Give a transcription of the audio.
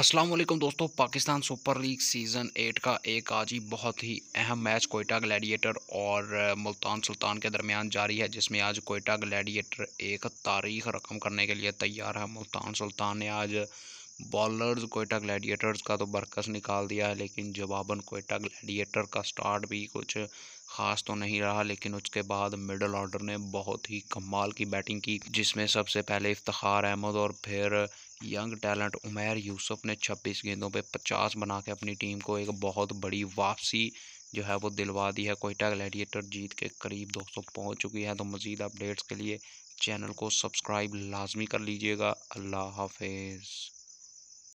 अस्सलाम वालेकुम दोस्तों Pakistan super league season eight का एक आज ही बहुत ही अहम मैच कोयटा ग्लैडिएटर और मुल्तान सुल्तान के दरमियान जारी है जिसमें आज कोयटा ग्लैडिएटर एक तारीख रकम करने के लिए तैयार है मुल्तान सुल्तान ने आज बॉलर्स कोयटा ग्लैडिएटर्स का तो बरकस निकाल दिया है लेकिन जवाबन कोयटा ग्लैडिएटर का स्टार्ट भी कुछ खास तो नहीं रहा लेकिन उसके बाद मिडल ऑर्डर ने बहुत ही कमाल की बैटिंग की जिसमें सबसे पहले इफ्तार अहमद और फिर यंग टैलेंट उमेर यूसुफ ने 26 गेंदों पे 50 बना के अपनी टीम को एक बहुत बड़ी वापसी जो है वो दिलवा दी है कोयटा ग्लैडिएटर जीत के करीब दोस्तों पहुंच चुकी है तो मज़ीद अपडेट्स के लिए चैनल को सब्सक्राइब लाजमी कर लीजिएगा अल्लाह हाफिज़